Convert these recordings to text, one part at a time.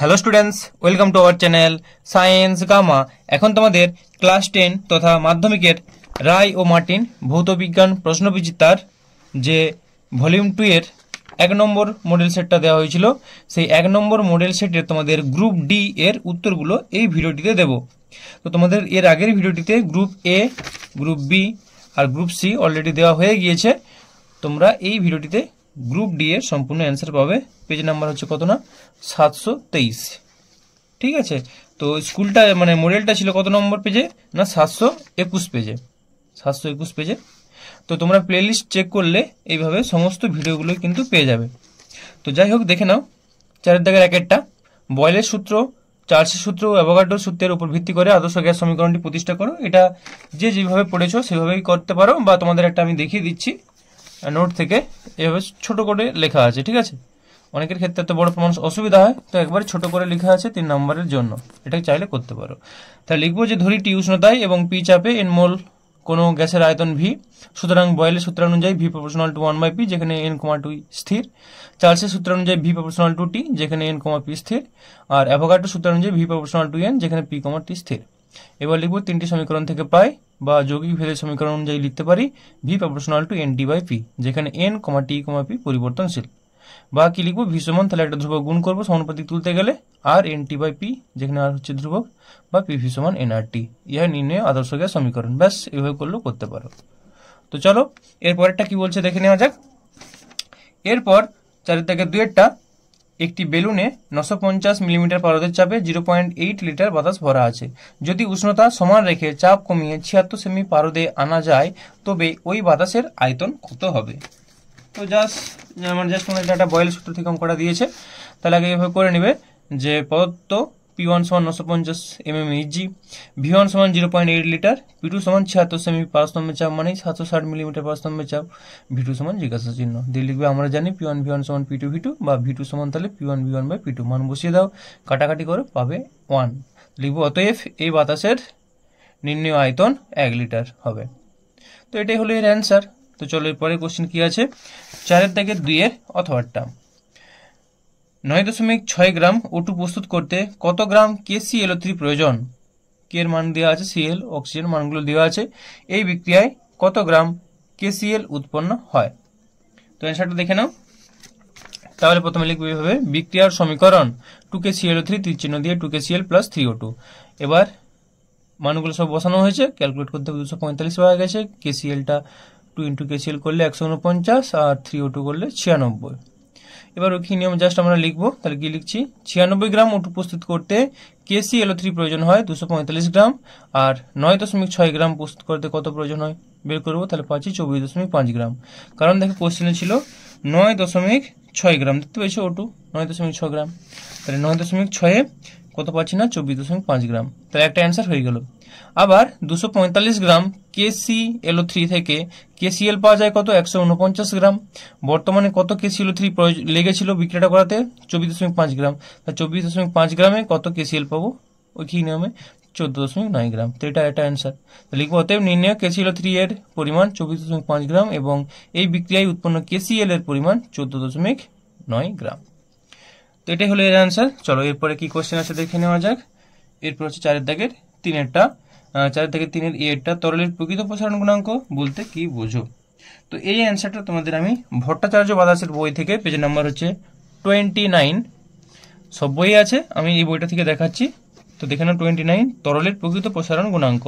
hello students welcome to our channel science gamma এখন তোমাদের class ten তথা মাধ্যমিকের রায় ও মার্টিন ভৌতবিজ্ঞান প্রশ্নবিচিতার যে ভলিউম টুয়ের এক নম্বর মডেল সেটটা দেওয়া হয়েছিল সেই এক নম্বর মডেল সেটের তোমাদের গ্রুপ ডি এর উত্তরগুলো এই ভিডিওটিতে দেব তো তোমাদের এর আগের ভিডিওটিতে গ্রুপ এ গ্রুপ বি আর গ্রুপ সি অলরেডি দেওয়া হয়ে গিয়েছে তোমরা এই ভিডিওটিতে গ্রুপ ডি এর সম্পূর্ণ অ্যান্সার পাবে পেজ নাম্বার হচ্ছে কত না সাতশো তেইশ ঠিক আছে তো স্কুলটা মানে মডেলটা ছিল কত নম্বর পেজে না সাতশো একুশ পেজে সাতশো একুশ পেজে তো তোমরা প্লেলিস্ট চেক করলে এইভাবে সমস্ত ভিডিওগুলো কিন্তু পেয়ে যাবে তো যাই হোক দেখে নাও চারের দাগের একেরটা বয়লের সূত্র চার্সের সূত্র অ্যাভোগাড্রোর সূত্রের উপর ভিত্তি করে আদর্শ গ্যাস সমীকরণটি প্রতিষ্ঠা করো এটা যে যেভাবে পড়েছো সেভাবেই করতে পারো বা তোমাদের একটা আমি দেখিয়ে দিচ্ছি নোট থেকে এভাবে ছোট করে লেখা আছে ঠিক আছে অনেকের ক্ষেত্রে তো বড় প্রমাণ অসুবিধা হয় তো একবারে ছোট করে লেখা আছে তিন নম্বরের জন্য এটা চাইলে করতে পারো তাহলে লিখবো যে ধরিটি উষ্ণতায় এবং পি চাপে এন মোল কোনো গ্যাসের আয়তন ভি সুতরাং বয়েলের সূত্র অনুযায়ী V proportional to one by P যেখানে এন কমা টু স্থির চার্লসের সূত্র অনুযায়ী ভি প্রপোর্শনাল টু টি যেখানে এন কমা পি স্থির আর অ্যাভোকাটো সূত্র অনুযায়ী ভি প্রপোর্শনাল টু এন যেখানে পি কমা টি স্থির এবার লিখব তিনটি সমীকরণ থেকে পাই বা যৌগিক ভেদের সমীকরণ অনুযায়ী লিখতে পারি V proportional to N T by P যেখানে N comma T comma P পরিবর্তনশীল বা কি লিখবো ভি সমান তাহলে একটা ধ্রুবক গুণ করবো সমানুপাতিক তুলতে গেলে R N T by P যেখানে আর হচ্ছে ধ্রুবক বা পি ভি সমান এন আর টি ইহা নির্ণয় আদর্শ গ্যাস সমীকরণ ব্যাস এভাবে করলেও করতে পারো তো চলো এরপরেরটা কি বলছে দেখে নেওয়া যাক এরপর চারিদিকে থেকে একটা একটি বেলুনে নশো পঞ্চাশ মিলিমিটার পারদের চাপে জিরো পয়েন্ট এইট লিটার বাতাস ভরা আছে যদি উষ্ণতা সমান রেখে চাপ কমিয়ে ছিয়াত্তর সেমি পারদে আনা যায় তবে ওই বাতাসের আয়তন কত হবে তো জাস্ট আমার জাস্ট মনে একটা বয়েল সূত্র থেকে অঙ্কটা দিয়েছে তাহলে আগে এভাবে করে নেবে যে প্রদত্ত পি ওয়ান সমান নশো পঞ্চাশ এম ভি ওয়ান সমান zero point eight litre P two সমান ছিয়াত্তর সেমি পারস্তম্ভের চাপ মানে সাতশো ষাট মিলিমিটার পারস্তম্ভের চাপ ভি সমান জিজ্ঞাসা চিহ্ন দিয়ে লিখবে আমরা জানি পি ওয়ান ভি ওয়ান সমান পি টু ভি টু বা ভি সমান তাহলে P one V one by P two মান বসিয়ে দাও কাটাকাটি করে পাবে ওয়ান লিখবো অতএব এই বাতাসের নিম্ন আয়তন এক লিটার হবে তো এটাই হলো এর অ্যান্সার তো চলো এরপরে কোশ্চেন কী আছে চারের দাগের দুইয়ের অথবারটা নয় দশমিক ছয় গ্রাম ওটু প্রস্তুত করতে কত গ্রাম কে ও থ্রি প্রয়োজন কে মান দেওয়া আছে সিএল অক্সিজেন মানগুলো দেওয়া আছে এই বিক্রিয়ায় কত গ্রাম কে উৎপন্ন হয় তো অ্যান্সারটা দেখে নাও তাহলে প্রথমে লিখবে হবে বিক্রিয়ার সমীকরণ টু কে ও থ্রি তীর চিহ্ন দিয়ে two K L plus three O two এবার মানগুলো সব বসানো হয়েছে ক্যালকুলেট করতে দুশো পঁয়তাল্লিশ পাওয়া গেছে কেসিএলটা টু ইন্টু কেসিএল করলে একশো উনপঞ্চাশ আর থ্রি ও টু করলে ছিয়ানব্বই এবার ওই নিয়ম জাস্ট আমরা লিখবো তাহলে কি লিখছি ছিয়ানব্বই গ্রাম উট প্রস্তুত করতে কেসি এলো থ্রি প্রয়োজন হয় দুশো পঁয়তাল্লিশ গ্রাম আর নয় দশমিক ছয় গ্রাম প্রস্তুত করতে কত প্রয়োজন হয় বের করবো তাহলে পাচ্ছি চব্বিশ দশমিক পাঁচ গ্রাম কারণ দেখো কোশ্চেনে ছিল নয় দশমিক ছয় গ্রাম দেখতে পেয়েছো ওটু নয় দশমিক ছয় গ্রাম তাহলে নয় দশমিক ছয়ে কত পাচ্ছি না চব্বিশ দশমিক পাঁচ গ্রাম তাহলে একটা অ্যান্সার হয়ে গেল আবার দুশো গ্রাম কেসি এলো থ্রি থেকে কেসিএল পাওয়া যায় কত একশো উনপঞ্চাশ গ্রাম বর্তমানে কত কেসিএলও থ্রি লেগেছিল বিক্রিটা করাতে চব্বিশ দশমিক পাঁচ গ্রাম তা চব্বিশ দশমিক পাঁচ গ্রামে কত কেসিএল পাবো ওই কি নিয়মে চোদ্দ দশমিক নয় গ্রাম তো এটা এটা অ্যান্সার লিখবো অতএব নির্ণয় কেসিএল থ্রি এর পরিমাণ চব্বিশ দশমিক পাঁচ গ্রাম এবং এই বিক্রিয়ায় উৎপন্ন কেসিএল এর পরিমাণ চোদ্দ দশমিক নয় গ্রাম তো এটাই হলো এর অ্যান্সার চলো এরপরে কি কোশ্চেন আছে দেখে নেওয়া যাক এরপর হচ্ছে চারের দাগের তিনেরটা চার থেকে তিনের এরটা তরলের প্রকৃত প্রসারণ গুণাঙ্ক বলতে কি বোঝো তো এই অ্যান্সারটা তোমাদের আমি ভট্টাচার্য বাদাসের বই থেকে পেজ নাম্বার হচ্ছে টোয়েন্টি নাইন সব বই আছে আমি এই বইটা থেকে দেখাচ্ছি তো দেখে নাও টোয়েন্টি নাইন তরলের প্রকৃত প্রসারণ গুণাঙ্ক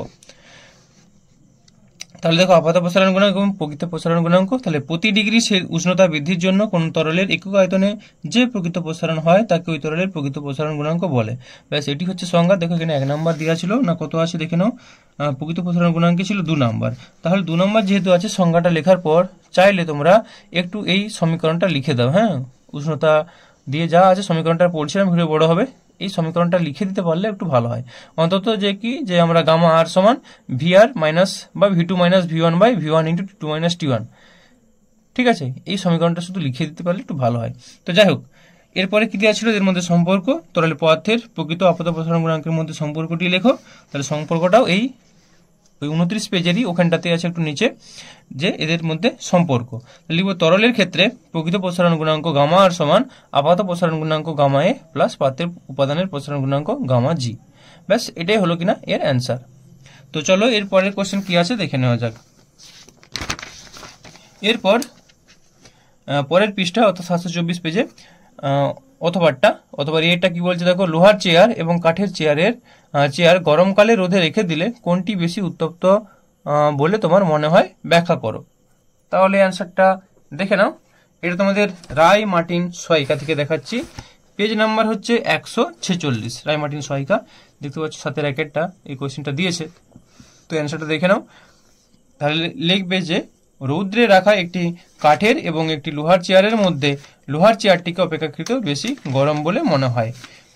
তাহলে দেখো আপাত প্রসারণ গুণাঙ্ক এবং প্রকৃত প্রসারণ গুণাঙ্ক তাহলে প্রতি ডিগ্রি সে উষ্ণতা বৃদ্ধির জন্য কোন তরলের একক আয়তনে যে প্রকৃত প্রসারণ হয় তাকে ওই তরলের প্রকৃত প্রসারণ গুণাঙ্ক বলে ব্যাস এটি হচ্ছে সংজ্ঞা দেখো এখানে এক নম্বর দেওয়া ছিল না কত আছে দেখে নাও প্রকৃত প্রসারণ গুণাঙ্কে ছিল দু নম্বর তাহলে দু নম্বর যেহেতু আছে সংজ্ঞাটা লেখার পর চাইলে তোমরা একটু এই সমীকরণটা লিখে দাও হ্যাঁ উষ্ণতা দিয়ে যা আছে সমীকরণটা পড়ছিলাম ভিডিও বড় হবে এই সমীকরণটা লিখে দিতে পারলে একটু ভালো হয় অন্তত যে কি যে আমরা গামা আর সমান ভি আর মাইনাস বা V two minus V one by V one into two minus T one ঠিক আছে এই সমীকরণটা শুধু লিখে দিতে পারলে একটু ভালো হয় তো যাই হোক এরপরে কি দেওয়া ছিল এর মধ্যে সম্পর্ক তরল পদার্থের প্রকৃত আপাত প্রসারণ গুণাঙ্কের মধ্যে সম্পর্কটি লেখো তাহলে সম্পর্কটাও এই ওই উনত্রিশ পেজেরই ওখানটাতে আছে একটু নিচে যে এদের মধ্যে সম্পর্ক লিখব তরলের ক্ষেত্রে প্রকৃত প্রসারণ গুণাঙ্ক গামা আর সমান আপাত প্রসারণ গুণাঙ্ক গামা এ প্লাস পাত্রের উপাদানের প্রসারণ গুণাঙ্ক গামা জি ব্যাস এটাই হলো কিনা এর অ্যান্সার তো চলো এর পরের কোশ্চেন কি আছে দেখে নেওয়া যাক এরপর পরের পৃষ্ঠা অর্থাৎ সাতশো চব্বিশ পেজে অথবাটা অথবা এটা কি বলছে দেখো লোহার চেয়ার এবং কাঠের চেয়ারের চেয়ার গরমকালে রোদে রেখে দিলে কোনটি বেশি উত্তপ্ত বলে তোমার মনে হয় ব্যাখ্যা করো তাহলে অ্যান্সারটা দেখে নাও এটা তোমাদের রায় মার্টিন সহায়িকা থেকে দেখাচ্ছি পেজ নাম্বার হচ্ছে একশো ছেচল্লিশ রায় মার্টিন সহায়িকা দেখতে পাচ্ছ সাথে র্যাকেটটা এই কোয়েশ্চেনটা দিয়েছে তো অ্যান্সারটা দেখে নাও তাহলে লিখবে যে রৌদ্রে রাখা একটি কাঠের এবং একটি লোহার চেয়ারের মধ্যে লোহার চেয়ারটিকে অপেক্ষাকৃত বেশি গরম বলে মনে হয়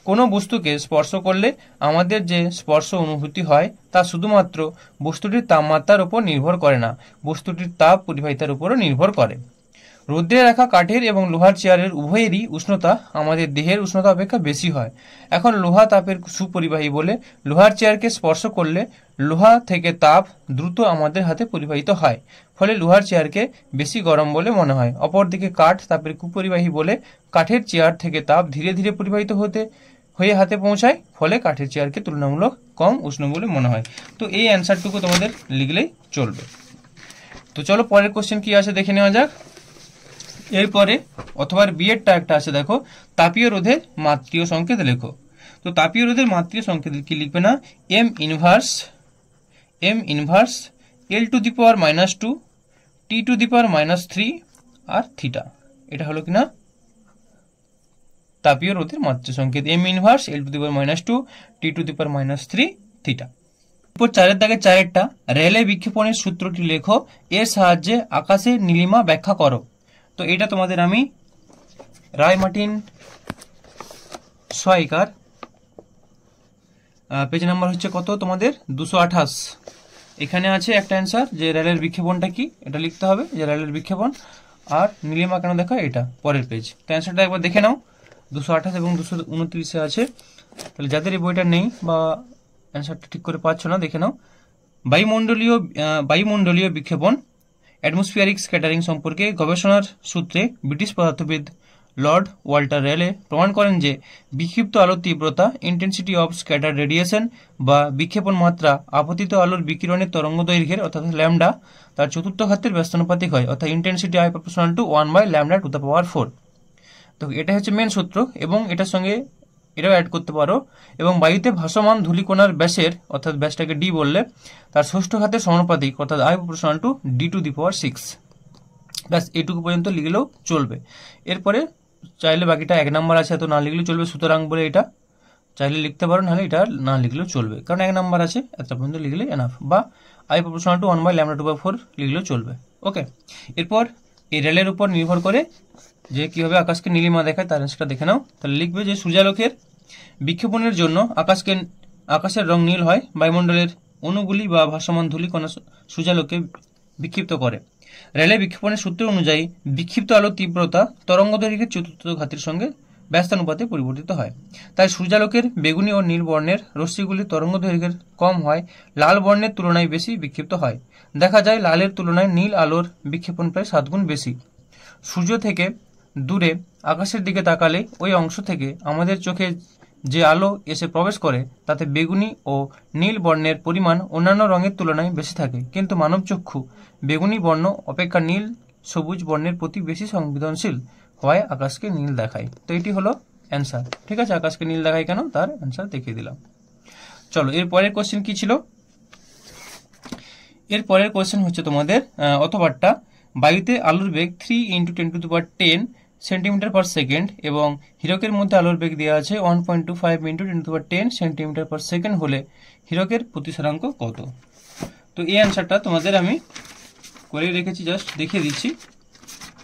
কোনো বস্তুকে স্পর্শ করলে আমাদের যে স্পর্শ অনুভূতি হয় তা শুধুমাত্র বস্তুটির তাপমাত্রার উপর নির্ভর করে না বস্তুটির তাপ পরিবাহিতার উপরও নির্ভর করে রোদ্রে রাখা কাঠের এবং লোহার চেয়ারের উভয়েরই উষ্ণতা আমাদের দেহের উষ্ণতা অপেক্ষা বেশি হয় এখন লোহা তাপের সুপরিবাহী বলে লোহার চেয়ারকে স্পর্শ করলে লোহা থেকে তাপ দ্রুত আমাদের হাতে পরিবাহিত হয় ফলে লোহার চেয়ারকে বেশি গরম বলে মনে হয় অপরদিকে কাঠ তাপের কুপরিবাহী বলে কাঠের চেয়ার থেকে তাপ ধীরে ধীরে পরিবাহিত হতে হয়ে হাতে পৌঁছায় ফলে কাঠের চেয়ারকে তুলনামূলক কম উষ্ণ বলে মনে হয় তো এই অ্যান্সারটুকু তোমাদের লিখলেই চলবে তো চলো পরের কোশ্চেন কি আছে দেখে নেওয়া যাক এরপরে অথবা বিয়েরটা একটা আছে দেখো তাপীয় রোধের মাতৃয় সংকেত লেখো তো তাপীয় রোধের মাতৃয় সংকেত কি লিখবে না M inverse M inverse L to the power minus two T to the power minus three আর থিটা এটা হলো কিনা তাপীয় রোধের মাতৃ সংকেত M inverse L to the power minus two T to the power minus three theta উপর চারের দাগে চারেরটা রেলে বিক্ষেপণের সূত্রটি লেখো এর সাহায্যে আকাশের নীলিমা ব্যাখ্যা করো তো এটা তোমাদের আমি রায় মার্টিন সয়কার পেজ নাম্বার হচ্ছে কত তোমাদের দুশো আঠাশ এখানে আছে একটা অ্যান্সার যে রেলের বিক্ষেপণটা কি এটা লিখতে হবে যে রেলের বিক্ষেপণ আর নীলিমা কেন দেখা এটা পরের পেজ তো অ্যান্সারটা একবার দেখে নাও দুশো আঠাশ এবং দুশো উনত্রিশে আছে তাহলে যাদের এই বইটা নেই বা অ্যান্সারটা ঠিক করে পাচ্ছ না দেখে নাও বায়ুমণ্ডলীয় বায়ুমণ্ডলীয় বিক্ষেপণ অ্যাটমসফিয়ারিক স্ক্যাটারিং সম্পর্কে গবেষণার সূত্রে ব্রিটিশ পদার্থবিদ লর্ড ওয়াল্টার রেলে প্রমাণ করেন যে বিক্ষিপ্ত আলোর তীব্রতা ইন্টেন্সিটি অফ স্ক্যাটার রেডিয়েশন বা বিক্ষেপণ মাত্রা আপতিত আলোর বিকিরণের তরঙ্গ দৈর্ঘ্যের অর্থাৎ ল্যামডা তার চতুর্থ ঘাতের ব্যস্তানুপাতিক হয় অর্থাৎ intensity I proportional to one by lambda to the power four তো এটা হচ্ছে মেন সূত্র এবং এটার সঙ্গে এটাও অ্যাড করতে পারো এবং বায়ুতে ভাসমান ধুলিকোনার ব্যাসের অর্থাৎ ব্যাসটাকে ডি বললে তার ষষ্ঠ খাতে সমানুপাতিক অর্থাৎ I proportional to D to the power six ব্যাস এটুকু পর্যন্ত লিখলেও চলবে এরপরে চাইলে বাকিটা এক নাম্বার আছে এত না লিখলেও চলবে সুতরাং বলে এটা চাইলে লিখতে পারো নাহলে এটা না লিখলেও চলবে কারণ এক নাম্বার আছে এত পর্যন্ত লিখলে এনাফ বা I proportional to one by lambda to by four লিখলেও চলবে ওকে এরপর এই রেলের উপর নির্ভর করে যে কিভাবে আকাশকে নীলিমা দেখায় তার সেটা দেখে নাও তাহলে লিখবে যে সূর্যালোকের বিক্ষেপণের জন্য আকাশকে আকাশের রং নীল হয় বায়ুমণ্ডলের অনুগুলি বা ভাসমান ধূলিকণা সূর্যালোকে বিক্ষিপ্ত করে রেলে বিক্ষেপণের সূত্র অনুযায়ী বিক্ষিপ্ত আলোর তীব্রতা তরঙ্গ দৈর্ঘ্যের চতুর্থ ঘাতের সঙ্গে ব্যস্তানুপাতে পরিবর্তিত হয় তাই সূর্যালোকের বেগুনি ও নীল বর্ণের রশ্মিগুলি তরঙ্গ দৈর্ঘ্যের কম হয় লাল বর্ণের তুলনায় বেশি বিক্ষিপ্ত হয় দেখা যায় লালের তুলনায় নীল আলোর বিক্ষেপণ প্রায় সাত গুণ বেশি সূর্য থেকে দূরে আকাশের দিকে তাকালে ওই অংশ থেকে আমাদের চোখে যে আলো এসে প্রবেশ করে তাতে বেগুনি ও নীল বর্ণের পরিমাণ অন্যান্য রঙের তুলনায় বেশি থাকে কিন্তু মানব চক্ষু বেগুনি বর্ণ অপেক্ষা নীল সবুজ বর্ণের প্রতি বেশি সংবেদনশীল হওয়ায় আকাশকে নীল দেখায় তো এটি হলো অ্যান্সার ঠিক আছে আকাশকে নীল দেখায় কেন তার অ্যান্সার দেখিয়ে দিলাম চলো এর পরের কোশ্চেন কি ছিল এর পরের কোশ্চেন হচ্ছে তোমাদের অথবারটা বায়ুতে আলুর বেগ three into ten to the power ten centimetre per second এবং হীরকের মধ্যে আলোর বেগ দেওয়া আছে one point two five into ten to ten centimetre per second হলে হীরকের প্রতিসরাঙ্ক কত তো এই অ্যান্সারটা তোমাদের আমি করে রেখেছি জাস্ট দেখিয়ে দিচ্ছি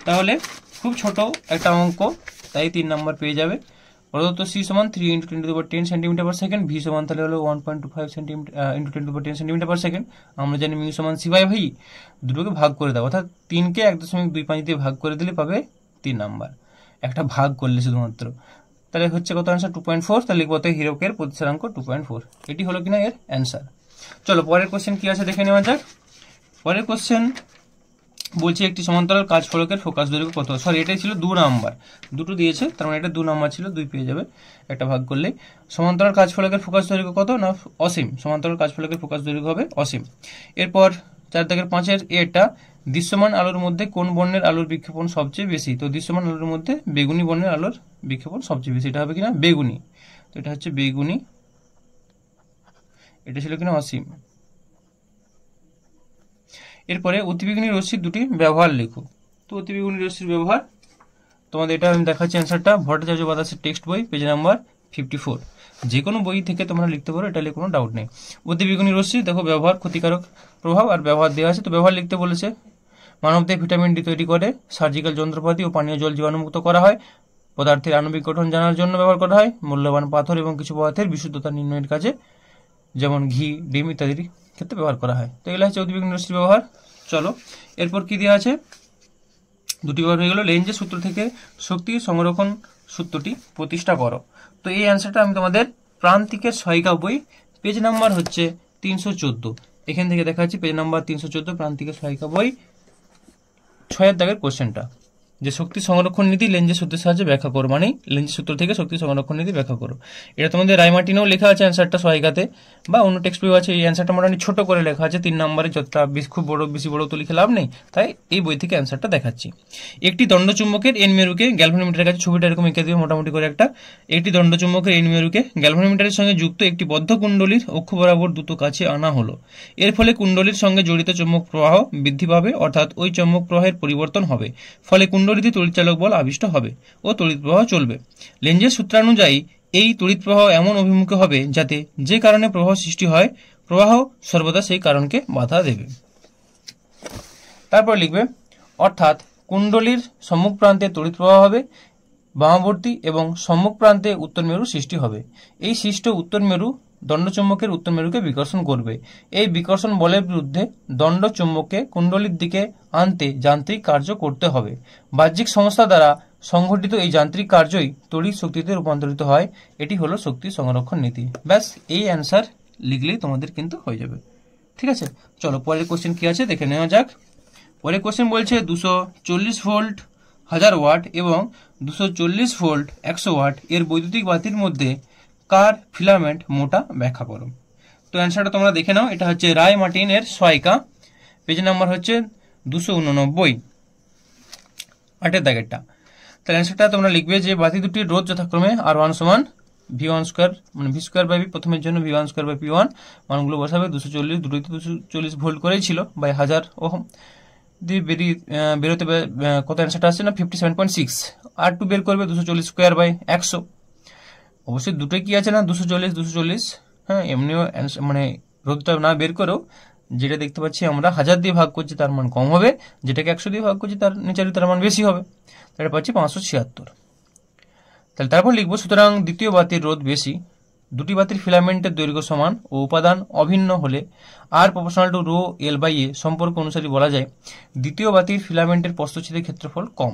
তাহলে খুব ছোট একটা অঙ্ক তাই তিন নম্বর পেয়ে যাবে অর্থাৎ সি সমান three into ten to ten centimetre per second V সমান তাহলে হলো one point two five centimetre into ten to ten centimetre per second আমরা জানি মিউ সমান সি বাই ভাই দুটোকে ভাগ করে দেবো অর্থাৎ তিনকে এক দশমিক দুই পাঁচ দিয়ে ভাগ করে দিলে পাবে তিন নাম্বার একটা ভাগ করলে শুধুমাত্র তাহলে হচ্ছে কত অ্যান্সার টু পয়েন্ট ফোর তাহলে লিখবো হিরকের প্রতিসারাঙ্ক টু পয়েন্ট ফোর এটি হলো কিনা এর অ্যান্সার চলো পরের কোশ্চেন কী আছে দেখে নেওয়া যাক পরের কোশ্চেন বলছি একটি সমান্তরাল কাজ ফলকের ফোকাস দৈর্ঘ্য কত সরি এটাই ছিল দু নাম্বার দুটো দিয়েছে তার মানে এটা দু নাম্বার ছিল দুই পেয়ে যাবে একটা ভাগ করলেই সমান্তরাল কাজ ফলকের ফোকাস দৈর্ঘ্য কত না অসীম সমান্তরাল কাজ ফলকের ফোকাস দৈর্ঘ্য হবে অসীম এরপর চার দাগের পাঁচের এটা দৃশ্যমান আলোর মধ্যে কোন বর্ণের আলোর বিক্ষেপণ সবচেয়ে বেশি তো দৃশ্যমান আলোর মধ্যে বেগুনি বর্ণের আলোর বিক্ষেপণ সবচেয়ে বেশি এটা হবে কিনা বেগুনি তো এটা হচ্ছে বেগুনি এটা ছিল কিনা অসীম এরপরে অতিবেগুনি রশ্মির দুটি ব্যবহার লেখো তো অতিবেগুনি রশ্মির ব্যবহার তোমাদের এটা আমি দেখাচ্ছি অ্যান্সারটা ভট্টাচার্য বাতাসের টেক্সট বই পেজ নাম্বার ফিফটি ফোর যে কোনো বই থেকে তোমরা লিখতে পারো এটা নিয়ে কোনো ডাউট নেই অতিবেগুনি রশ্মি দেখো ব্যবহার ক্ষতিকারক প্রভাব আর ব্যবহার দেওয়া আছে তো ব্যবহার লিখতে বলেছে মানবদেহ ভিটামিন ডি তৈরি করে সার্জিক্যাল যন্ত্রপাতি ও পানীয় জল জীবাণুমুক্ত করা হয় পদার্থের আণবিক গঠন জানার জন্য ব্যবহার করা হয় মূল্যবান পাথর এবং কিছু পদার্থের বিশুদ্ধতা নির্ণয়ের কাজে যেমন ঘি ডিম ইত্যাদির ক্ষেত্রে ব্যবহার করা হয় তো এগুলো হচ্ছে উদ্ভিদ ইন্ডাস্ট্রি ব্যবহার চলো এরপর কি দেওয়া আছে দুটি বার হয়ে গেল লেঞ্জের সূত্র থেকে শক্তি সংরক্ষণ সূত্রটি প্রতিষ্ঠা করো তো এই অ্যান্সারটা আমি তোমাদের প্রান্তিকের সহায়িকা বই পেজ নাম্বার হচ্ছে তিনশো চোদ্দ এখান থেকে দেখা যাচ্ছে পেজ নাম্বার তিনশো চোদ্দো প্রান্তিকের সহায়িকা বই ছয়ের দাগের কোশ্চেনটা যে শক্তি সংরক্ষণ নীতি লেঞ্জের সূত্রের সাহায্যে ব্যাখ্যা করো মানে লেঞ্জের সূত্র থেকে শক্তি সংরক্ষণ নীতি ব্যাখ্যা করো এটা তোমাদের রায়মাটিনেও লেখা আছে অ্যান্সারটা সহায়িকাতে বা অন্য টেক্সট বইও আছে এই অ্যান্সারটা মোটামুটি ছোট করে লেখা আছে তিন নম্বরে যতটা খুব বড় বেশি বড় তো লিখে লাভ নেই তাই এই বই থেকে অ্যান্সারটা দেখাচ্ছি একটি দণ্ডচুম্বকের এন মেরুকে গ্যালভানোমিটারের কাছে ছবিটা এরকম এঁকে দেবে মোটামুটি করে একটা একটি দণ্ডচুম্বকের এন মেরুকে গ্যালভানোমিটারের সঙ্গে যুক্ত একটি বদ্ধ কুণ্ডলীর অক্ষ বরাবর দ্রুত কাছে আনা হলো এর ফলে কুণ্ডলীর সঙ্গে জড়িত চুম্বক প্রবাহ বৃদ্ধি পাবে অর্থাৎ ওই চুম্বক প্রবাহের পরিবর্তন হবে ফলে কুণ্ডলীতে তড়িৎচালক বল আবিষ্ট হবে ও তড়িৎ প্রবাহ চলবে লেঞ্জের সূত্রানুযায়ী এই তড়িৎ প্রবাহ এমন অভিমুখে হবে যাতে যে কারণে প্রবাহ সৃষ্টি হয় প্রবাহ সর্বদা সেই কারণকে বাধা দেবে তারপর লিখবে অর্থাৎ কুণ্ডলীর সম্মুখ প্রান্তে তড়িৎ প্রবাহ হবে বামাবর্তী এবং সম্মুখ প্রান্তে উত্তর মেরু সৃষ্টি হবে এই সৃষ্ট উত্তর মেরু দণ্ডচুম্বকের উত্তর মেরুকে বিকর্ষণ করবে এই বিকর্ষণ বলের বিরুদ্ধে দণ্ডচুম্বককে কুণ্ডলীর দিকে আনতে যান্ত্রিক কার্য করতে হবে বাহ্যিক সংস্থা দ্বারা সংঘটিত এই যান্ত্রিক কার্যই তড়িৎ শক্তিতে রূপান্তরিত হয় এটি হলো শক্তি সংরক্ষণ নীতি ব্যাস এই অ্যান্সার লিখলেই তোমাদের কিন্তু হয়ে যাবে ঠিক আছে চলো পরের কোশ্চেন কী আছে দেখে নেওয়া যাক পরের কোশ্চেন বলছে দুশো চল্লিশ ভোল্ট হাজার ওয়াট এবং দুশো চল্লিশ ভোল্ট একশো ওয়াট এর বৈদ্যুতিক বাতির মধ্যে কার ফিলামেন্ট মোটা ব্যাখ্যা করো তো অ্যান্সারটা তোমরা দেখে নাও এটা হচ্ছে রায় মার্টিনের সয়কা পেজ নাম্বার হচ্ছে দুশো উননব্বই আটের দাগেরটা তাহলে অ্যান্সারটা তোমরা লিখবে যে বাতি দুটির রোধ যথাক্রমে আর ওয়ান সমান ভি ওয়ান স্কোয়ার মানে ভি স্কোয়ার বাই ভি প্রথমের জন্য V one square by P one মানগুলো বসাবে দুশো চল্লিশ দুটোই দুশো চল্লিশ ভোল্ট করেই ছিল বাই হাজার ওহম দিয়ে বেরিয়ে বেরোতে কত অ্যান্সারটা আসছে না fifty seven point six R two বের করবে দুশো চল্লিশ স্কোয়ার বাই একশো অবশ্যই দুটোই কি আছে না দুশো চল্লিশ দুশো চল্লিশ হ্যাঁ এমনিও মানে রোধটা না বের করেও যেটা দেখতে পাচ্ছি আমরা হাজার দিয়ে ভাগ করছি তার মান কম হবে যেটাকে একশো দিয়ে ভাগ করছি তার নিচারি তার মান বেশি হবে তাহলে পাচ্ছি পাঁচশো ছিয়াত্তর তাহলে তারপর লিখবো সুতরাং দ্বিতীয় বাতির রোধ বেশি দুটি বাতির ফিলামেন্টের দৈর্ঘ্য সমান ও উপাদান অভিন্ন হলে R proportional to rho L by A সম্পর্ক অনুসারে বলা যায় দ্বিতীয় বাতির ফিলামেন্টের প্রস্তুচ্ছেদের ক্ষেত্রফল কম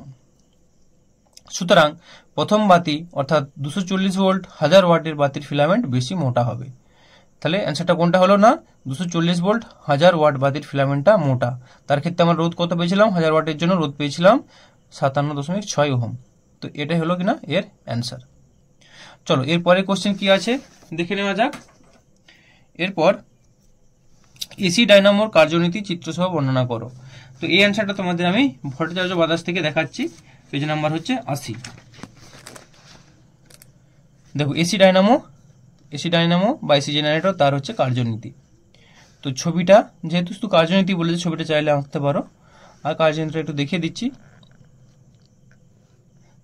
সুতরাং প্রথম বাতি অর্থাৎ দুশো চল্লিশ ভোল্ট হাজার ওয়াটের বাতির ফিলামেন্ট বেশি মোটা হবে তাহলে অ্যান্সারটা কোনটা হলো না দুশো চল্লিশ ভোল্ট হাজার ওয়াট বাতির ফিলামেন্টটা মোটা তার ক্ষেত্রে আমরা রোদ কত পেয়েছিলাম হাজার ওয়াটের জন্য রোদ পেয়েছিলাম সাতান্ন দশমিক ছয় ওহম তো এটাই হলো কিনা এর অ্যান্সার চলো এরপরে কোশ্চেন কি আছে দেখে নেওয়া যাক এরপর এসি ডাইনামোর কার্যনীতি চিত্রসহ বর্ণনা করো তো এই অ্যান্সারটা তোমাদের আমি ভট্টাচার্য বাদাস থেকে দেখাচ্ছি পেজ নাম্বার হচ্ছে আশি দেখো এসি ডাইনামো এসি ডাইনামো বা এসি জেনারেটর তার হচ্ছে কার্যনীতি তো ছবিটা যেহেতু শুধু কার্যনীতি বলেছে ছবিটা চাইলে আঁকতে পারো আর কার্যনীতিটা একটু দেখিয়ে দিচ্ছি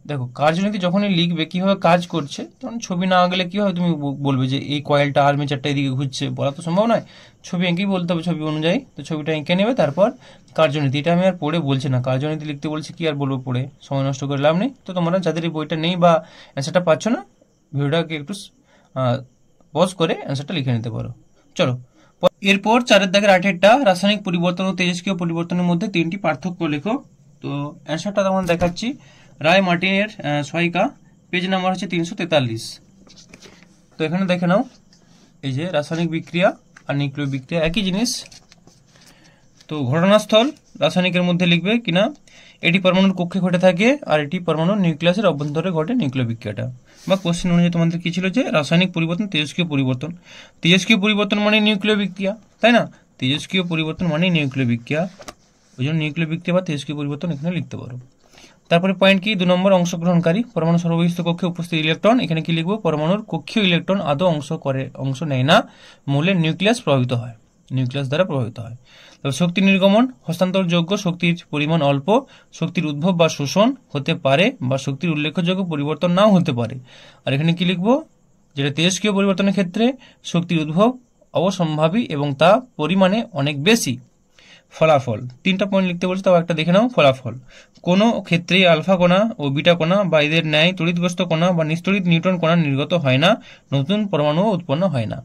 দেখো কার্যনীতি যখনই লিখবে কীভাবে কাজ করছে তখন ছবি না আঁকলে কীভাবে তুমি বলবে যে এই কয়েলটা আর্মি চারটা এদিকে ঘুরছে বলা তো সম্ভব নয় ছবি এঁকেই বলতে হবে ছবি অনুযায়ী তো ছবিটা এঁকে নেবে তারপর কার্যনীতি এটা আমি আর পড়ে বলছি না কার্যনীতি লিখতে বলছি কি আর বলবো পড়ে সময় নষ্ট করে লাভ নেই তো তোমরা যাদের এই বইটা নেই বা অ্যান্সারটা পাচ্ছ না ভিডিওটাকে একটু পজ করে অ্যান্সারটা লিখে নিতে পারো চলো এরপর চারের দাগের আঠেরটা রাসায়নিক পরিবর্তন ও তেজস্ক্রিয় পরিবর্তনের মধ্যে তিনটি পার্থক্য লেখো তো অ্যান্সারটা তোমার দেখাচ্ছি রায় মার্টিনের সহায়িকা পেজ নাম্বার হচ্ছে তিনশো তেতাল্লিশ তো এখানে দেখে নাও এই যে রাসায়নিক বিক্রিয়া আর নিউক্লিয় বিক্রিয়া একই জিনিস তো ঘটনাস্থল রাসায়নিকের মধ্যে লিখবে কিনা এটি পরমাণুর কক্ষে ঘটে থাকে আর এটি পরমাণু নিউক্লিয়াসের অভ্যন্তরে ঘটে নিউক্লিয় বিক্রিয়াটা বা কোশ্চেন অনুযায়ী তোমাদের কি ছিল যে রাসায়নিক পরিবর্তন তেজস্ক্রিয় পরিবর্তন তেজস্ক্রিয় পরিবর্তন মানে নিউক্লিয় বিক্রিয়া তাই না তেজস্ক্রিয় পরিবর্তন মানে নিউক্লিয় বিক্রিয়া ওই জন্য নিউক্লিয় বিক্রিয়া বা তেজস্ক্রিয় পরিবর্তন এখানে লিখতে পারো তারপরে পয়েন্ট কি দু নম্বর অংশগ্রহণকারী পরমাণু সর্ববিস্ত কক্ষে উপস্থিত ইলেকট্রন এখানে কি লিখবো পরমাণুর কক্ষীয় ইলেকট্রন আদৌ অংশ করে অংশ নেয় না মূলের নিউক্লিয়াস প্রভাবিত হয় নিউক্লিয়াস দ্বারা প্রভাবিত হয় তবে শক্তি নির্গমন হস্তান্তরযোগ্য শক্তির পরিমাণ অল্প শক্তির উদ্ভব বা শোষণ হতে পারে বা শক্তির উল্লেখযোগ্য পরিবর্তন নাও হতে পারে আর এখানে কি লিখব যেটা তেজস্ক্রিয় পরিবর্তনের ক্ষেত্রে শক্তির উদ্ভব অবসম্ভাবী এবং তা পরিমাণে অনেক বেশি ফলাফল তিনটা পয়েন্ট লিখতে বলছে তাও একটা দেখে নাও ফলাফল কোনো ক্ষেত্রে আলফা কণা ও বিটা কণা বা এদের ন্যায় তড়িৎগ্রস্ত কণা বা নিস্তড়িৎ নিউট্রন কণা নির্গত হয় না নতুন পরমাণু উৎপন্ন হয় না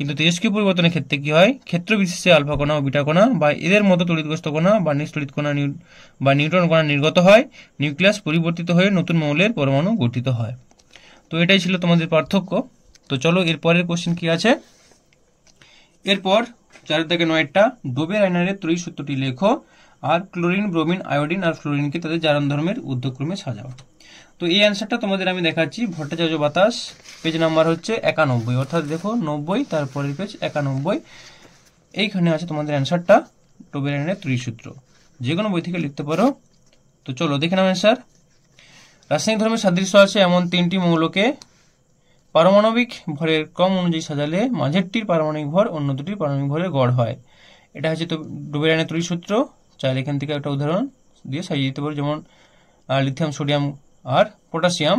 কিন্তু তেজস্ক্রিয় পরিবর্তনের ক্ষেত্রে কি হয় ক্ষেত্র বিশেষে আলফা কণা ও বিটা কণা বা এদের মতো তড়িৎগ্রস্ত কণা বা নিস্তড়িৎ কণা বা নিউট্রন কণা নির্গত হয় নিউক্লিয়াস পরিবর্তিত হয়ে নতুন মৌলের পরমাণু গঠিত হয় তো এটাই ছিল তোমাদের পার্থক্য তো চলো এরপরের কোশ্চেন কি আছে এরপর চার থেকে নয়টা ডোবে রাইনারের ত্রয়ী সূত্রটি লেখো আর ক্লোরিন ব্রোমিন আয়োডিন আর ফ্লোরিনকে তাদের জারণ ধর্মের উদ্যোগক্রমে সাজাও তো এই অ্যান্সারটা তোমাদের আমি দেখাচ্ছি ভট্টাচার্য বাতাস পেজ নাম্বার হচ্ছে একানব্বই অর্থাৎ দেখো নব্বই তারপরের পেজ একানব্বই এইখানে আছে তোমাদের অ্যান্সারটা টোবেরানের ত্রিসূত্র যে কোনো বই থেকে লিখতে পারো তো চলো দেখে নাম অ্যান্সার রাসায়নিক ধর্মের সাদৃশ্য আছে এমন তিনটি মৌলকে পারমাণবিক ভরের কম অনুযায়ী সাজালে মাঝেরটির পারমাণবিক ভর অন্য দুটির পারমাণবিক ভরের গড় হয় এটা হচ্ছে তো ডুবেরাইনের ত্রিসূত্র চাইলে এখান থেকে একটা উদাহরণ দিয়ে সাজিয়ে দিতে পারো যেমন লিথিয়াম সোডিয়াম আর পটাশিয়াম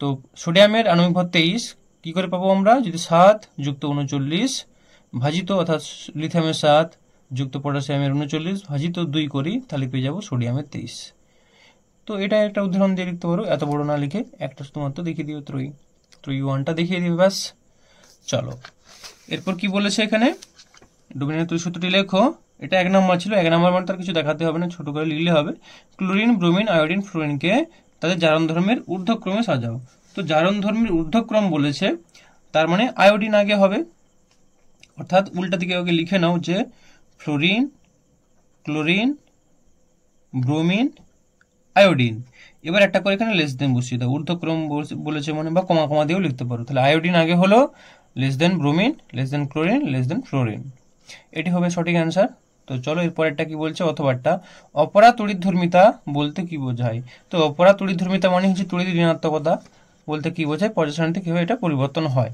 তো সোডিয়ামের অনুঘভর 23 কি করে পাবো আমরা যদি 7 + 39 ভাগিত অর্থাৎ লিথিয়ামের 7 + পটাশিয়ামের 39 ভাগিত 2 করি তাহলে পেয়ে যাব সোডিয়ামের 23 তো এটা একটা উদাহরণ দিই তোমরা এত বড় না লিখে একটাস তোমাস্ট দেখিয়ে দিও ত্রয়ী ত্রয়ী ওয়ানটা দেখিয়ে দিই বাস চলো এরপর কি বলেছে এখানে ডোমিনেটর সূত্রটি লেখো এটা এক নামা ছিল এক নামার মন্ত্র কিছু দেখাতে হবে না ছোট করে লিখলে হবে ক্লোরিন ব্রোমিন আয়োডিন ফ্লোরিন কে তাদের জারণ ধর্মের ঊর্ধ্বক্রমে সাজাও তো জারণ ধর্মের ঊর্ধ্বক্রম বলেছে তার মানে আয়োডিন আগে হবে অর্থাৎ উল্টা দিকে আগে লিখে নাও যে ফ্লোরিন ক্লোরিন ব্রোমিন আয়োডিন এবার একটা করে এখানে লেস দেন বসিয়ে দাও ঊর্ধ্বক্রম বলেছে মানে বা কমা কমা দিয়েও লিখতে পারো তাহলে আয়োডিন আগে হলো less than bromine less than chlorine less than fluorine এটি হবে সঠিক অ্যান্সার তো চলো এর পরেরটা কি বলছে অথবাটা অপরা তড়িৎধর্মিতা বলতে কি বোঝায় তো অপরা তড়িৎধর্মিতা মানে হচ্ছে তড়িৎ ঋণাত্মকতা বলতে কি বোঝায় পর্যাসারণীতে কীভাবে এটা পরিবর্তন হয়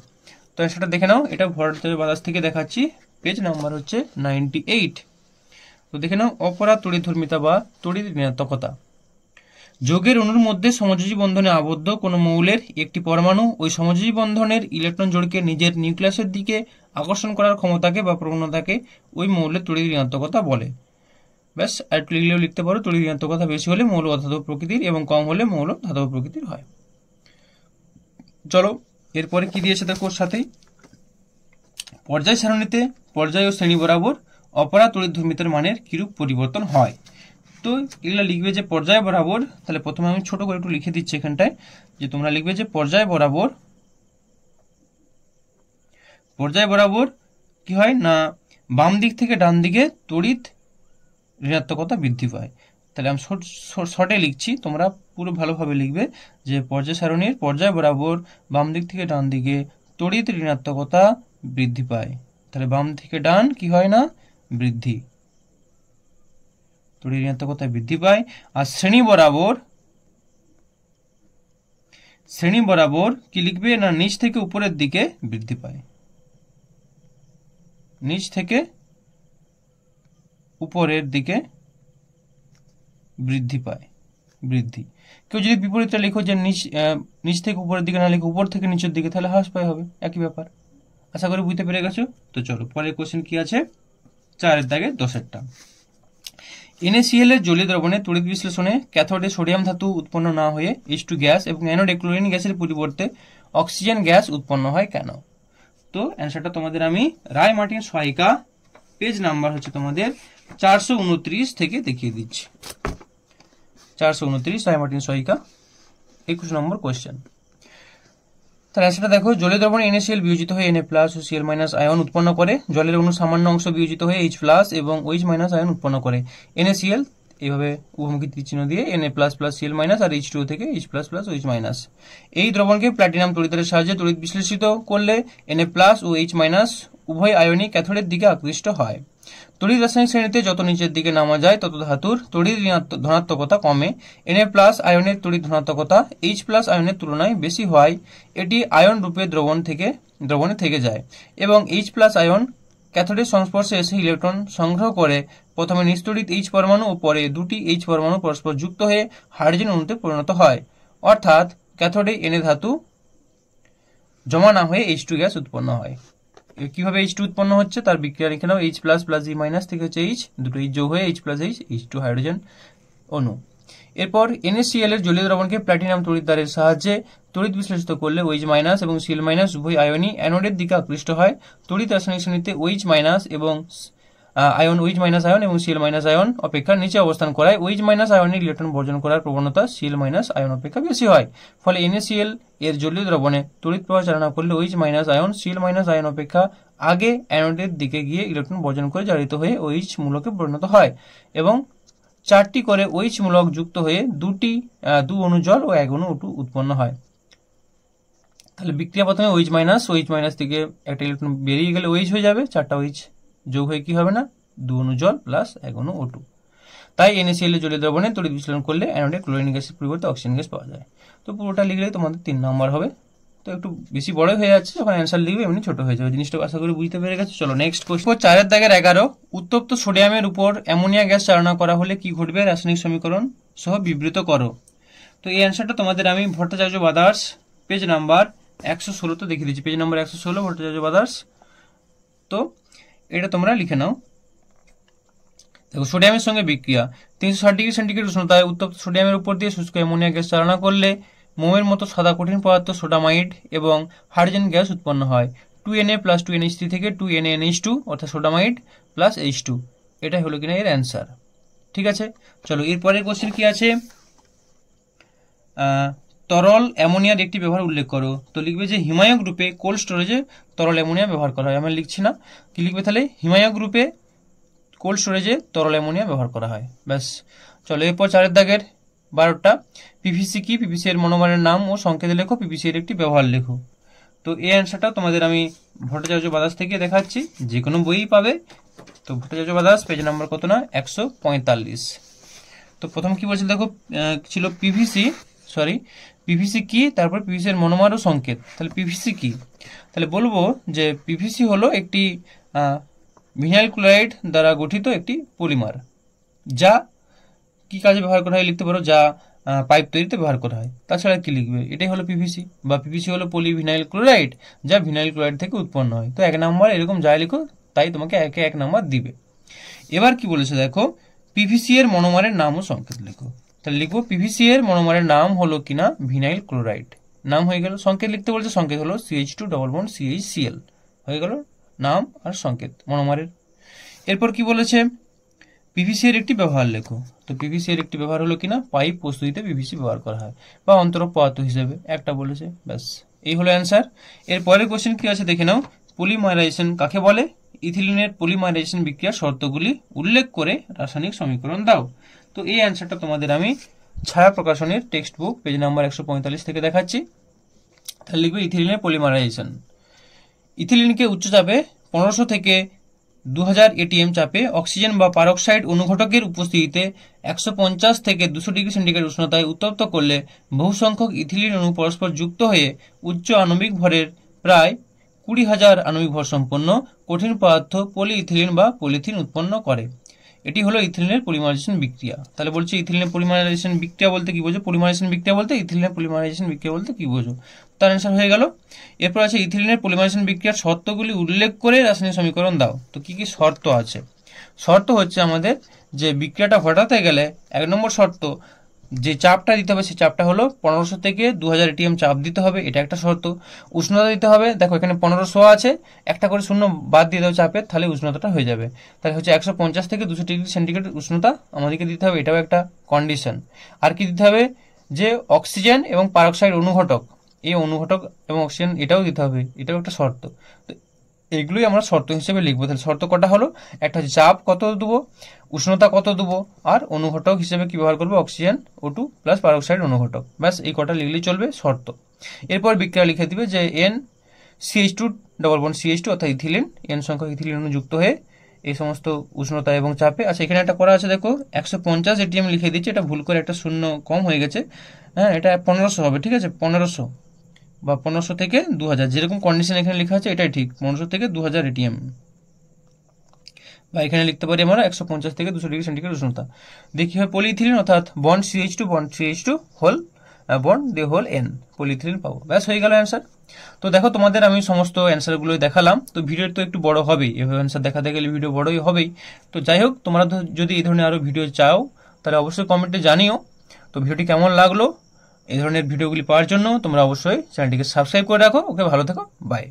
তো সেটা দেখে নাও এটা ভরতের বাতাস থেকে দেখাচ্ছি পেজ নাম্বার হচ্ছে নাইনটি এইট তো দেখে নাও অপরা ধর্মিতা বা তড়িৎ ঋণাত্মকতা যোগের অণুর মধ্যে সমযোজী বন্ধনে আবদ্ধ কোনো মৌলের একটি পরমাণু ওই সমযোজী বন্ধনের ইলেকট্রন জোড়কে নিজের নিউক্লিয়াসের দিকে আকর্ষণ করার ক্ষমতাকে বা প্রবণতাকে ওই মৌলের তড়িৎ ঋণাত্মকতা বলে ব্যাস একটু লিখলেও লিখতে পারো তড়িৎ ঋণাত্মকতা বেশি হলে মৌল অধাতব প্রকৃতির এবং কম হলে মৌল ধাতব প্রকৃতির হয় চলো এরপরে কি দিয়েছে দেখো সাথেই পর্যায় সারণীতে পর্যায় ও শ্রেণী বরাবর অপরা তড়িৎ ধর্মিতার মানের কিরূপ পরিবর্তন হয় তো এগুলো লিখবে যে পর্যায় বরাবর তাহলে প্রথমে আমি ছোট করে একটু লিখে দিচ্ছি এখানটায় যে তোমরা লিখবে যে পর্যায় বরাবর পর্যায় বরাবর কি হয় না বাম দিক থেকে ডান দিকে তড়িৎ ঋণাত্মকতা বৃদ্ধি পায় তাহলে আমি শর্টে লিখছি তোমরা পুরো ভালোভাবে লিখবে যে পর্যায় সারণীর পর্যায় বরাবর বাম দিক থেকে ডান দিকে তড়িৎ ঋণাত্মকতা বৃদ্ধি পায় তাহলে বাম থেকে ডান কি হয় না বৃদ্ধি তড়িৎ ঋণাত্মকতা বৃদ্ধি পায় আর শ্রেণী বরাবর শ্রেণী বরাবর কি লিখবে না নিচ থেকে উপরের দিকে বৃদ্ধি পায় নিচ থেকে উপরের দিকে বৃদ্ধি পায় বৃদ্ধি কেউ যদি বিপরীতটা লিখো যে নিচ নিচ থেকে উপরের দিকে না লিখো উপর থেকে নিচের দিকে তাহলে হ্রাস পায় হবে একই ব্যাপার আশা করি বুঝতে পেরে গেছো তো চলো পরের কোশ্চেন কি আছে চারের দাগে দশেরটা এনএসিএল এর জলীয় দ্রবণে তড়িৎ বিশ্লেষণে ক্যাথোডে সোডিয়াম ধাতু উৎপন্ন না হয়ে এইচ টু গ্যাস এবং অ্যানোডে ক্লোরিন গ্যাসের পরিবর্তে অক্সিজেন গ্যাস উৎপন্ন হয় কেন তো অ্যান্সারটা তোমাদের আমি রায় মার্টিন সহায়িকা পেজ নাম্বার হচ্ছে তোমাদের চারশো উনত্রিশ থেকে দেখিয়ে দিচ্ছি চারশো উনত্রিশ রায় মার্টিন সহায়িকা একুশ নম্বর কোয়েশ্চেন তাহলে অ্যান্সারটা দেখো জলের দ্রবণ এনএসিএল বিয়োজিত হয়ে এনএ প্লাস ও সিএল মাইনাস আয়ন উৎপন্ন করে জলের অণু সামান্য অংশ বিয়োজিত হয়ে এইচ প্লাস এবং ওইচ মাইনাস আয়ন উৎপন্ন করে এনএসিএল এইভাবে উপমুখী চিহ্ন দিয়ে N A plus plus CL minus আর এইচ টু থেকে H plus plus OH minus এই দ্রবণকে প্ল্যাটিনাম তড়িতের সাহায্যে তড়িৎ বিশ্লেষিত করলে এন এ প্লাস ও এইচ মাইনাস উভয় আয়নিক ক্যাথোডের দিকে আকৃষ্ট হয় তড়িৎ রাসায়নিক শ্রেণীতে যত নিচের দিকে নামা যায় তত ধাতুর তড়িৎ ধনাত্মকতা কমে এনএ প্লাস আয়নের তড়িৎ ধনাত্মকতা এইচ প্লাস আয়নের তুলনায় বেশি হওয়ায় এটি আয়ন রূপে দ্রবণ থেকে দ্রবণে থেকে যায় এবং এইচ প্লাস আয়ন ক্যাথোডের সংস্পর্শে এসে ইলেকট্রন সংগ্রহ করে প্রথমে নিস্তড়িত এইচ পরমাণু ও পরে দুটি এইচ পরমাণু পরস্পর যুক্ত হয়ে হাইড্রোজেন অণুতে পরিণত হয় অর্থাৎ ক্যাথোডে এনে ধাতু জমা না হয়ে এইচ টু গ্যাস উৎপন্ন হয় কিভাবে এইচ টু উৎপন্ন হচ্ছে তার বিক্রিয়া লিখে নাও H plus plus E minus থেকে হচ্ছে এইচ দুটো এইচ যোগ হয়ে H plus H H two hydrogen অণু এরপর এনএসিএল এর জলীয় দ্রবণকে প্ল্যাটিনাম তড়িৎদ্বারের সাহায্যে তড়িৎ বিশ্লেষিত করলে ওইজ মাইনাস এবং সিল মাইনাস উভয় আয়নই অ্যানোডের দিকে আকৃষ্ট হয় তড়িৎ রাসায়নিক শ্রেণীতে ওইজ মাইনাস এবং আয়ন ওইজ মাইনাস আয়ন এবং সিএল মাইনাস আয়ন অপেক্ষা নিচে অবস্থান করায় ওইজ মাইনাস আয়নের ইলেকট্রন বর্জন করার প্রবণতা সিএল মাইনাস আয়ন অপেক্ষা বেশি হয় ফলে এনএসিএল এর জলীয় দ্রবণে তড়িৎ প্রবাহ চালনা করলে ওইজ মাইনাস আয়ন সিএল মাইনাস আয়ন অপেক্ষা আগে অ্যানোডের দিকে গিয়ে ইলেকট্রন বর্জন করে জারিত হয়ে ওইজ মূলকে পরিণত হয় এবং চারটি করে ওইচ মূলক যুক্ত হয়ে দুটি দু অনুজল ও এক অনু উৎপন্ন হয় তাহলে বিক্রিয়া প্রথমে ওইচ মাইনাস ওইচ মাইনাস থেকে একটা ইলেকট্রন বেরিয়ে গেলে ওইচ হয়ে যাবে চারটা ওইচ যোগ হয়ে কি হবে না দু অনুজল জল প্লাস এক অনু ও তাই এনএসিএল এ জলীয় দ্রবণে তড়িৎ বিশ্লেষণ করলে অ্যানোডে ক্লোরিন গ্যাসের পরিবর্তে অক্সিজেন গ্যাস পাওয়া যায় তো পুরোটা লিখলে তোমাদের তিন নম্বর হবে তো একটু বেশি বড় হয়ে যাচ্ছে যখন অ্যান্সার লিখবে এমনি ছোট হয়ে যাবে জিনিসটা আশা করি বুঝতে পেরে গেছে চলো নেক্সট কোশ্চেন চারের দাগের এগারো উত্তপ্ত সোডিয়ামের উপর অ্যামোনিয়া গ্যাস চালনা করা হলে কি ঘটবে রাসায়নিক সমীকরণ সহ বিবৃত করো তো এই অ্যান্সারটা তোমাদের আমি ভট্টাচার্য বাদার্স পেজ নাম্বার একশো ষোলোতে দেখিয়ে দিচ্ছি পেজ নাম্বার একশো ষোলো ভট্টাচার্য বাদার্স তো এটা তোমরা লিখে নাও দেখো সোডিয়ামের সঙ্গে বিক্রিয়া তিনশো ষাট ডিগ্রি সেন্টিগ্রেড উষ্ণতায় উত্তপ্ত সোডিয়ামের উপর দিয়ে শুষ্ক অ্যামোনিয়া গ্যাস চালনা করলে মোমের মতো সাদা কঠিন পদার্থ সোডামাইড এবং হাইড্রোজেন গ্যাস উৎপন্ন হয় two N A plus two N H three থেকে two N N H two অর্থাৎ সোডামাইড প্লাস এইচ টু এটাই হলো কিনা এর অ্যান্সার ঠিক আছে চলো এরপরের কোশ্চেন কি আছে তরল অ্যামোনিয়ার একটি ব্যবহার উল্লেখ করো তো লিখবে যে হিমায়ক রূপে কোল্ড স্টোরেজে তরল অ্যামোনিয়া ব্যবহার করা হয় আমি লিখছি না কি লিখবে তাহলে হিমায়ক রূপে কোল্ড স্টোরেজে তরল অ্যামোনিয়া ব্যবহার করা হয় ব্যাস চলো এরপর চারের দাগের বারোটা পিভিসি কি পিভিসি এর মনোমানের নাম ও সংকেত লেখো পিভিসি এর একটি ব্যবহার লেখো তো এই অ্যান্সারটা তোমাদের আমি ভট্টাচার্য বাদাস থেকে দেখাচ্ছি যে কোনো বইই পাবে তো ভট্টাচার্য বাদাস পেজ নাম্বার কত না একশো পঁয়তাল্লিশ তো প্রথম কি বলছে দেখো ছিল পিভিসি সরি পিভিসি কি তারপর পিভিসি এর মনোমার ও সংকেত তাহলে পিভিসি কি তাহলে বলবো যে পিভিসি হলো একটি ভিনাইল ক্লোরাইড দ্বারা গঠিত একটি পলিমার যা কি কাজে ব্যবহার করা হয় লিখতে পারো যা পাইপ তৈরিতে ব্যবহার করা হয় তাছাড়া কি লিখবে এটাই হলো পিভিসি বা পিভিসি হলো পলিভিনাইল ক্লোরাইড যা ভিনাইল ক্লোরাইড থেকে উৎপন্ন হয় তো এক নম্বর এরকম যা লিখো তাই তোমাকে একে এক নম্বর দিবে এবার কি বলেছে দেখো পিভিসি এর মনোমারের নাম ও সংকেত লিখো তাহলে লিখবো পিভিসি এর মনোমারের নাম হলো কিনা ভিনাইল ক্লোরাইড নাম হয়ে গেল সংকেত লিখতে বলছে সংকেত হলো CH two double bond CH CL হয়ে গেল নাম আর সংকেত মনোমারের এরপর কি বলেছে পিভিসি এর একটি ব্যবহার লেখো তো পিভিসি এর একটি ব্যবহার হলো কিনা পাইপ প্রস্তুতিতে পিভিসি ব্যবহার করা হয় বা অন্তরপাত হিসেবে একটা বলেছে ব্যাস এই হলো অ্যান্সার এর পরের কোয়েশ্চেন কি আছে দেখে নাও পলিমারাইজেশন কাকে বলে ইথিলিনের পলিমারাইজেশন বিক্রিয়ার শর্তগুলি উল্লেখ করে রাসায়নিক সমীকরণ দাও তো এই অ্যান্সারটা তোমাদের আমি ছায়া প্রকাশনের টেক্সট বুক পেজ নাম্বার একশো থেকে দেখাচ্ছি তাহলে লিখবে ইথিলিনের পলিমারাইজেশন ইথিলিনকে উচ্চ চাপে পনেরোশো থেকে দু এটিএম চাপে অক্সিজেন বা পারক্সাইড অনুঘটকের উপস্থিতিতে একশো থেকে দুশো ডিগ্রি সেন্টিগ্রেড উষ্ণতায় উত্তপ্ত করলে বহু সংখ্যক ইথিলিন অণু পরস্পর যুক্ত হয়ে উচ্চ আণবিক ভরের প্রায় কুড়ি হাজার আণবিক ভর সম্পন্ন কঠিন পদার্থ পলিইথিলিন বা পলিথিন উৎপন্ন করে এটি হলো ইথিলিনের পলিমারাইজেশন বিক্রিয়া তাহলে বলছে ইথিলিনের পলিমারাইজেশন বিক্রিয়া বলতে কি বোঝো পলিমারাইজেশন বিক্রিয়া বলতে ইথিলিনের পলিমারাইজেশন বিক্রিয়া বলতে কি বোঝো তার অ্যান্সার হয়ে গেল এরপর আছে ইথিলিনের পলিমারেশন বিক্রিয়ার শর্তগুলি উল্লেখ করে রাসায়নিক সমীকরণ দাও তো কি কি শর্ত আছে শর্ত হচ্ছে আমাদের যে বিক্রিয়াটা ঘটাতে গেলে এক নম্বর শর্ত যে চাপটা দিতে হবে সেই চাপটা হলো পনেরোশো থেকে দু হাজার এটিএম চাপ দিতে হবে এটা একটা শর্ত উষ্ণতা দিতে হবে দেখো এখানে পনেরোশো আছে একটা করে শূন্য বাদ দিয়ে দাও চাপের তাহলে উষ্ণতাটা হয়ে যাবে তাহলে হচ্ছে একশো পঞ্চাশ থেকে দুশো ডিগ্রি সেন্টিগ্রেড উষ্ণতা আমাদেরকে দিতে হবে এটাও একটা কন্ডিশন আর কি দিতে হবে যে অক্সিজেন এবং পারক্সাইড অনুঘটক এই অনুঘটক এবং অক্সিজেন এটাও দিতে হবে এটাও একটা শর্ত তো এগুলোই আমরা শর্ত হিসেবে লিখবো তাহলে শর্ত কটা হলো একটা চাপ কত দেবো উষ্ণতা কত দেবো আর অনুঘটক হিসেবে কি ব্যবহার করবো oxygen O two plus peroxide অনুঘটক ব্যাস এই কটা লিখলেই চলবে শর্ত এরপর বিক্রিয়া লিখে দিবে যে N CH two double bond CH two অর্থাৎ ইথিলিন এন সংখ্যক ইথিলিন অনুযুক্ত হয়ে এই সমস্ত উষ্ণতা এবং চাপে আচ্ছা এখানে একটা করা আছে দেখো একশো পঞ্চাশ এটি আমি লিখে দিচ্ছি এটা ভুল করে একটা শূন্য কম হয়ে গেছে হ্যাঁ এটা পনেরোশো হবে ঠিক আছে পনেরোশো বা পনেরোশো থেকে দু হাজার যেরকম কন্ডিশন এখানে লেখা আছে এটাই ঠিক পনেরোশো থেকে দু হাজার এটিএম বা এখানে লিখতে পারি আমরা একশো পঞ্চাশ থেকে দুশো ডিগ্রি সেন্টিগ্রেড উষ্ণতা দেখি হয় পলিথিলিন অর্থাৎ bond H two bond H two হোল বন দে হোল এন পলিথিলিন পাবো ব্যাস হয়ে গেল অ্যান্সার তো দেখো তোমাদের আমি সমস্ত অ্যান্সারগুলো দেখালাম তো ভিডিও তো একটু বড় হবেই এভাবে অ্যান্সার দেখাতে গেলে ভিডিও বড়ই হবেই তো যাই হোক তোমরা যদি এই ধরনের আরও ভিডিও চাও তাহলে অবশ্যই কমেন্টে জানিও তো ভিডিওটি কেমন লাগলো এই ধরনের ভিডিওগুলি পাওয়ার জন্য তোমরা অবশ্যই চ্যানেলটিকে সাবস্ক্রাইব করে রাখো ওকে ভালো থেকো বাই